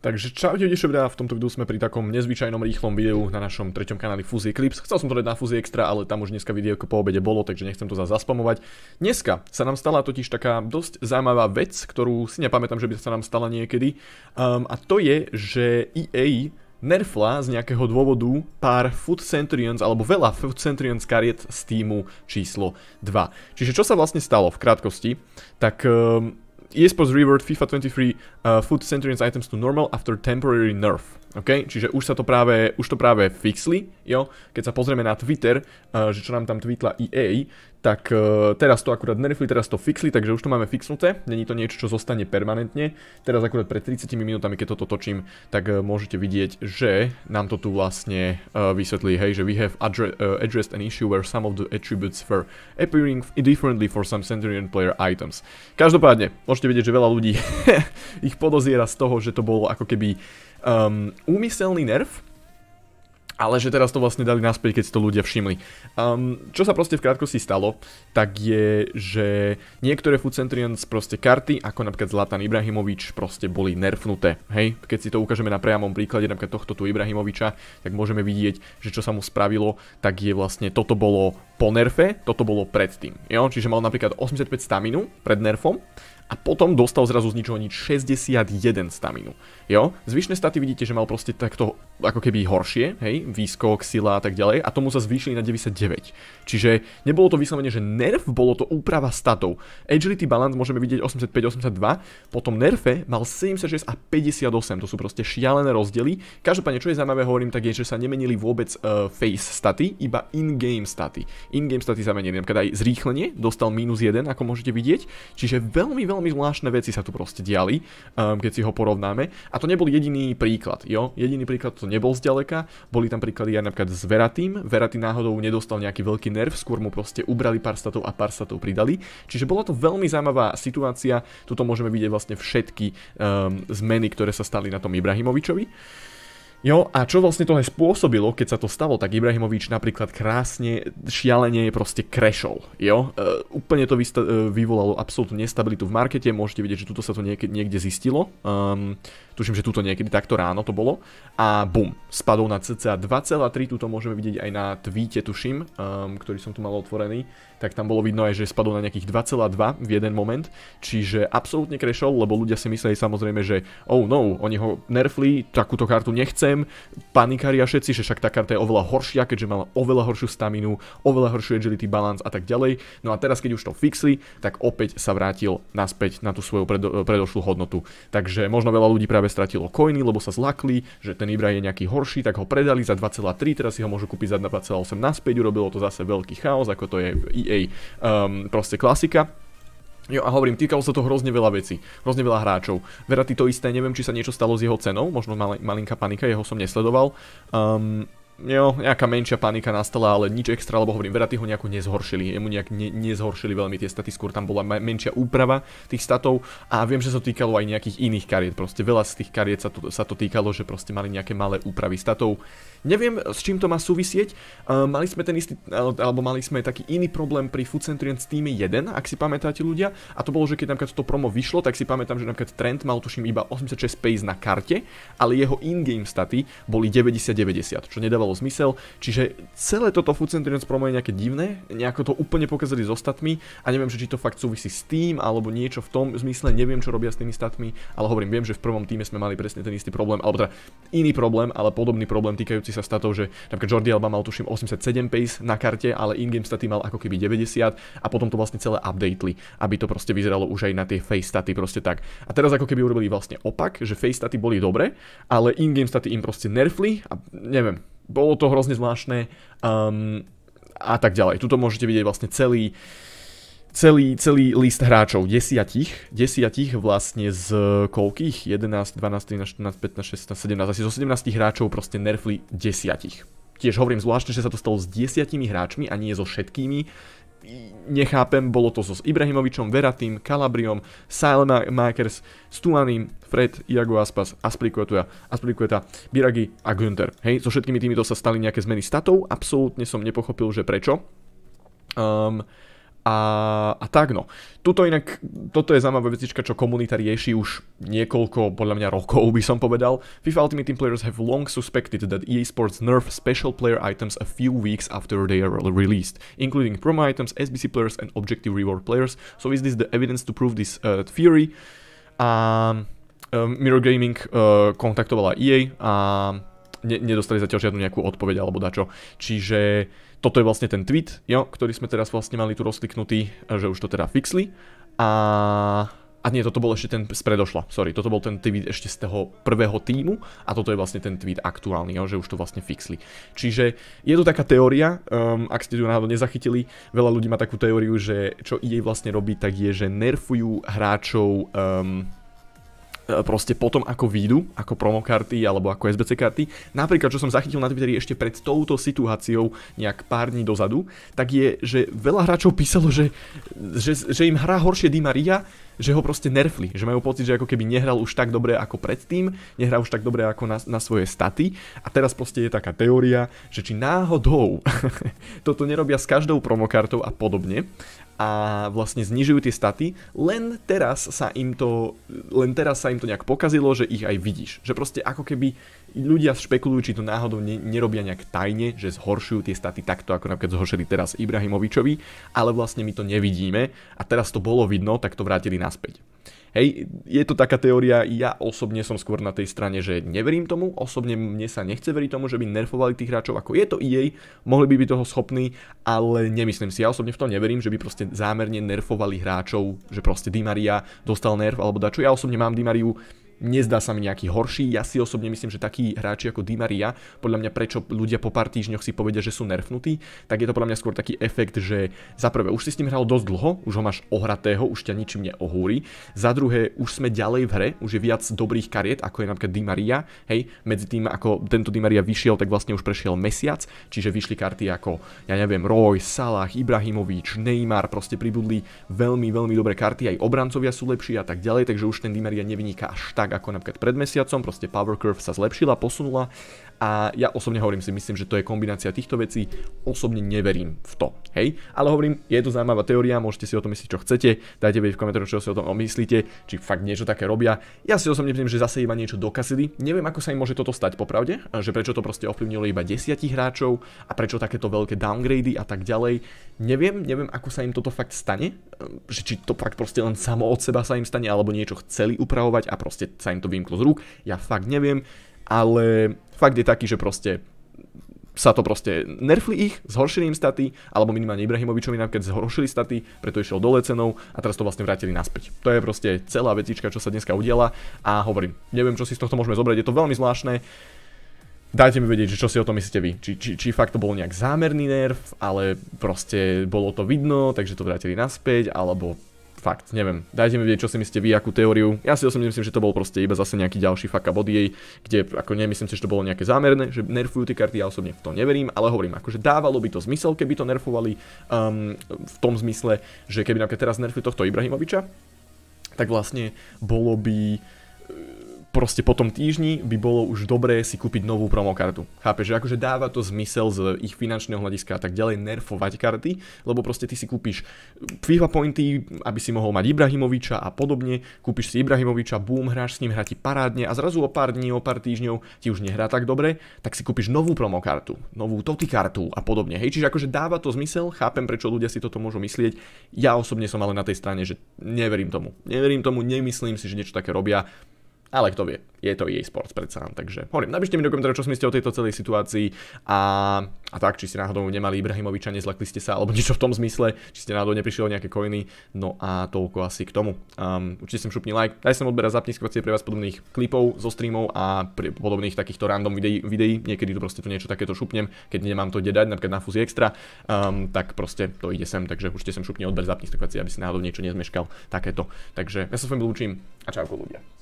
Takže čaute, videa, v tomto videu sme pri takom nezvyčajnom rýchlom videu na našom treťom kanáli Fuzie Clips. Chcel som to dať na Fuzie Extra, ale tam už dneska video po obede bolo, takže nechcem to zase zaspamovať. Dneska sa nám stala totiž taká dosť zaujímavá vec, ktorú si nepamätám, že by sa nám stala niekedy. Um, a to je, že EA nerfla z nejakého dôvodu pár Food Centurions, alebo veľa Food Centurions kariet z týmu číslo 2. Čiže čo sa vlastne stalo v krátkosti, tak... Um, esports revert FIFA 23 uh, food centurions items to normal after temporary nerf. OK? Čiže už sa to práve, už to práve fixli, jo? Keď sa pozrieme na Twitter, eh, že čo nám tam tweetla EA, tak eh, teraz to akurát nerefli, teraz to fixli, takže už to máme fixnuté. Není to niečo, čo zostane permanentne. Teraz akurát pred 30 minútami, keď toto točím, tak eh, môžete vidieť, že nám to tu vlastne vysvetlí, hej, že we have addressed an issue where some of the attributes were appearing differently for some Centurion player items. Každopádne, môžete vidieť, že veľa ľudí ich podoziera z toho, že to bolo ako keby um, úmyselný nerv, ale že teraz to vlastne dali naspäť, keď si to ľudia všimli. Um, čo sa proste v krátkosti stalo, tak je, že niektoré Food Centurions proste karty, ako napríklad Zlatan Ibrahimovič, proste boli nerfnuté. Hej, keď si to ukážeme na priamom príklade napríklad tohto tu Ibrahimoviča, tak môžeme vidieť, že čo sa mu spravilo, tak je vlastne toto bolo po nerfe, toto bolo predtým. Jo? Čiže mal napríklad 85 staminu pred nerfom a potom dostal zrazu z ničoho nič 61 staminu. Jo? Zvyšné staty vidíte, že mal proste takto ako keby horšie, hej, výskok, sila a tak ďalej a tomu sa zvýšili na 99. Čiže nebolo to vyslovene, že nerf, bolo to úprava statov. Agility balance môžeme vidieť 85, 82, potom nerfe mal 76 a 58, to sú proste šialené rozdiely. Každopádne, čo je zaujímavé, hovorím tak je, že sa nemenili vôbec uh, face staty, iba in-game staty. In-game staty zamenili, napríklad aj zrýchlenie, dostal minus 1, ako môžete vidieť, čiže veľmi, veľmi veľmi zvláštne veci sa tu proste diali, um, keď si ho porovnáme. A to nebol jediný príklad, jo? Jediný príklad to nebol zďaleka. Boli tam príklady aj napríklad s Veratým. Veraty náhodou nedostal nejaký veľký nerv, skôr mu proste ubrali pár statov a pár statov pridali. Čiže bola to veľmi zaujímavá situácia. Tuto môžeme vidieť vlastne všetky um, zmeny, ktoré sa stali na tom Ibrahimovičovi. Jo, a čo vlastne to aj spôsobilo, keď sa to stalo, tak Ibrahimovič napríklad krásne, šialenie proste krešol, jo. E, úplne to e, vyvolalo absolútnu nestabilitu v markete, môžete vidieť, že tuto sa to niekde, niekde zistilo, um, tuším, že tuto niekedy takto ráno to bolo, a bum, spadol na cca 2,3, tuto môžeme vidieť aj na tweete, tuším, um, ktorý som tu mal otvorený, tak tam bolo vidno aj, že spadol na nejakých 2,2 v jeden moment, čiže absolútne krešol, lebo ľudia si mysleli samozrejme, že oh no, oni ho nerfli, takúto kartu nechcem, panikária všetci, že však tá karta je oveľa horšia, keďže mala oveľa horšiu staminu, oveľa horšiu agility balance a tak ďalej. No a teraz, keď už to fixli, tak opäť sa vrátil naspäť na tú svoju predošlú hodnotu. Takže možno veľa ľudí práve stratilo coiny, lebo sa zlakli, že ten Ibra je nejaký horší, tak ho predali za 2,3, teraz si ho môžu kúpiť za 2,8 naspäť, urobilo to zase veľký chaos, ako to je jej um, proste klasika. Jo, a hovorím, týkalo sa to hrozne veľa vecí, hrozne veľa hráčov. Vera, ty to isté, neviem, či sa niečo stalo s jeho cenou, možno mal, malinká panika, jeho som nesledoval. Um, jo, nejaká menšia panika nastala, ale nič extra, lebo hovorím, Veraty ho nejako nezhoršili, jemu nejak ne, nezhoršili veľmi tie staty, skôr tam bola menšia úprava tých statov a viem, že sa to týkalo aj nejakých iných kariet, proste veľa z tých kariet sa to, sa to týkalo, že proste mali nejaké malé úpravy statov. Neviem, s čím to má súvisieť, uh, mali sme ten istý, alebo mali sme taký iný problém pri Food Centurion Steam 1, ak si pamätáte ľudia, a to bolo, že keď napríklad to promo vyšlo, tak si pamätám, že napríklad Trend mal tuším iba 86 space na karte, ale jeho in-game staty boli 90-90, čo nedávalo nedávalo zmysel, čiže celé toto Food Centurions promo je nejaké divné, nejako to úplne pokazili s ostatmi a neviem, že či to fakt súvisí s tým alebo niečo v tom zmysle, neviem čo robia s tými statmi, ale hovorím, viem, že v prvom týme sme mali presne ten istý problém, alebo teda iný problém, ale podobný problém týkajúci sa statov, že napríklad Jordi Alba mal tuším 87 pace na karte, ale in-game staty mal ako keby 90 a potom to vlastne celé updately, aby to proste vyzeralo už aj na tie face staty proste tak. A teraz ako keby urobili vlastne opak, že face staty boli dobre, ale in-game staty im proste nerfli a neviem, bolo to hrozne zvláštne um, a tak ďalej. Tuto môžete vidieť vlastne celý, celý, celý list hráčov, desiatich, desiatich vlastne z koľkých? 11, 12, 13, 14, 15, 16, 17, asi zo 17 hráčov proste nerfli desiatich. Tiež hovorím zvláštne, že sa to stalo s desiatimi hráčmi a nie so všetkými, nechápem, bolo to so s Ibrahimovičom, Veratým, Kalabriom, Makers, Stuanim, Fred, Iago Aspas, Asplikueta, Asplikueta, Biragi a Günther. Hej, so všetkými týmito sa stali nejaké zmeny statov, absolútne som nepochopil, že prečo. Um, a, a tak no. Tuto inak, toto je zaujímavá vecička, čo komunita rieši už niekoľko, podľa mňa rokov by som povedal. FIFA Ultimate Team players have long suspected that EA Sports nerf special player items a few weeks after they are released, including promo items, SBC players and objective reward players. So is this the evidence to prove this uh, theory? A um, um Mirror Gaming uh, kontaktovala EA a ne, nedostali zatiaľ žiadnu nejakú odpoveď alebo dačo. Čiže toto je vlastne ten tweet, jo, ktorý sme teraz vlastne mali tu rozkliknutý, že už to teda fixli. A... A nie, toto bol ešte ten z predošla, sorry, toto bol ten tweet ešte z toho prvého týmu a toto je vlastne ten tweet aktuálny, jo, že už to vlastne fixli. Čiže je to taká teória, um, ak ste tu náhodou nezachytili, veľa ľudí má takú teóriu, že čo EA vlastne robí, tak je, že nerfujú hráčov um, E, proste potom ako výjdu, ako promokarty alebo ako SBC karty. Napríklad, čo som zachytil na Twitteri ešte pred touto situáciou nejak pár dní dozadu, tak je, že veľa hráčov písalo, že, že, že im hrá horšie Di Maria, že ho proste nerfli, že majú pocit, že ako keby nehral už tak dobre ako predtým, nehrá už tak dobre ako na, na svoje staty a teraz proste je taká teória, že či náhodou toto nerobia s každou promokartou a podobne a vlastne znižujú tie staty, len teraz sa im to, len teraz sa im to nejak pokazilo, že ich aj vidíš. Že proste ako keby ľudia špekulujú, či to náhodou ne, nerobia nejak tajne, že zhoršujú tie staty takto, ako napríklad zhoršili teraz Ibrahimovičovi, ale vlastne my to nevidíme a teraz to bolo vidno, tak to vrátili naspäť. Hej, je to taká teória, ja osobne som skôr na tej strane, že neverím tomu, osobne mne sa nechce veriť tomu, že by nerfovali tých hráčov, ako je to EA, mohli by byť toho schopní, ale nemyslím si, ja osobne v tom neverím, že by proste zámerne nerfovali hráčov, že proste Dimaria dostal nerf alebo dačo, ja osobne mám Dimariu nezdá sa mi nejaký horší. Ja si osobne myslím, že takí hráči ako Di Maria, podľa mňa prečo ľudia po pár týždňoch si povedia, že sú nerfnutí, tak je to podľa mňa skôr taký efekt, že za prvé už si s ním hral dosť dlho, už ho máš ohratého, už ťa ničím neohúri. Za druhé už sme ďalej v hre, už je viac dobrých kariet, ako je napríklad Di Maria, hej, medzi tým ako tento Di Maria vyšiel, tak vlastne už prešiel mesiac, čiže vyšli karty ako, ja neviem, Roy, Salah, Ibrahimovič, Neymar, proste pribudli veľmi, veľmi dobré karty, aj obrancovia sú lepší a tak ďalej, takže už ten Di Maria nevyniká až tak tak ako napríklad pred mesiacom, proste power curve sa zlepšila, posunula a ja osobne hovorím si, myslím, že to je kombinácia týchto vecí, osobne neverím v to. Hej, ale hovorím, je to zaujímavá teória, môžete si o tom myslieť, čo chcete, dajte vedieť v komentároch, čo si o tom myslíte, či fakt niečo také robia. Ja si osobne myslím, že zase iba niečo dokazili. Neviem, ako sa im môže toto stať popravde, že prečo to proste ovplyvnilo iba desiatich hráčov a prečo takéto veľké downgrady a tak ďalej. Neviem, neviem, ako sa im toto fakt stane, ehm, že či to fakt proste len samo od seba sa im stane, alebo niečo chceli upravovať a proste sa im to vymklo z rúk. Ja fakt neviem, ale fakt je taký, že proste sa to proste nerfli ich, zhoršili im staty, alebo minimálne Ibrahimovičovi napríklad zhoršili staty, preto išiel dole cenou a teraz to vlastne vrátili naspäť. To je proste celá vetička, čo sa dneska udiala a hovorím, neviem, čo si z tohto môžeme zobrať, je to veľmi zvláštne. Dajte mi vedieť, čo si o tom myslíte vy. Či, či, či fakt to bol nejak zámerný nerv, ale proste bolo to vidno, takže to vrátili naspäť, alebo Fakt, neviem. Dajte mi vedieť, čo si myslíte vy, akú teóriu. Ja si osobne myslím, že to bol proste iba zase nejaký ďalší fuck up od jej, kde ako nemyslím si, že to bolo nejaké zámerné, že nerfujú tie karty, ja osobne v to neverím, ale hovorím, akože dávalo by to zmysel, keby to nerfovali um, v tom zmysle, že keby napríklad teraz nerfujú tohto Ibrahimoviča, tak vlastne bolo by proste po tom týždni by bolo už dobré si kúpiť novú promokartu. Chápeš, že akože dáva to zmysel z ich finančného hľadiska a tak ďalej nerfovať karty, lebo proste ty si kúpiš FIFA pointy, aby si mohol mať Ibrahimoviča a podobne, kúpiš si Ibrahimoviča, boom, hráš s ním, hrá ti parádne a zrazu o pár dní, o pár týždňov ti už nehrá tak dobre, tak si kúpiš novú promokartu, novú toty kartu a podobne. Hej, čiže akože dáva to zmysel, chápem prečo ľudia si toto môžu myslieť. Ja osobne som ale na tej strane, že neverím tomu. Neverím tomu, nemyslím si, že niečo také robia ale kto vie, je to jej sport predsa len, takže hovorím, napíšte mi do komentárov, čo si myslíte o tejto celej situácii a, a tak, či ste náhodou nemali Ibrahimoviča, nezlakli ste sa, alebo niečo v tom zmysle, či ste náhodou neprišli o nejaké koiny. no a toľko asi k tomu. Um, určite sem šupni like, daj som odber a zapni skvacie pre vás podobných klipov zo streamov a pri, podobných takýchto random videí, videí, niekedy tu proste to niečo takéto šupnem, keď nemám to kde dať, napríklad na Fuzi Extra, um, tak proste to ide sem, takže určite sem šupni odber, zapni skvacie, aby si náhodou niečo nezmeškal takéto. Takže ja sa s vami a čauko ľudia.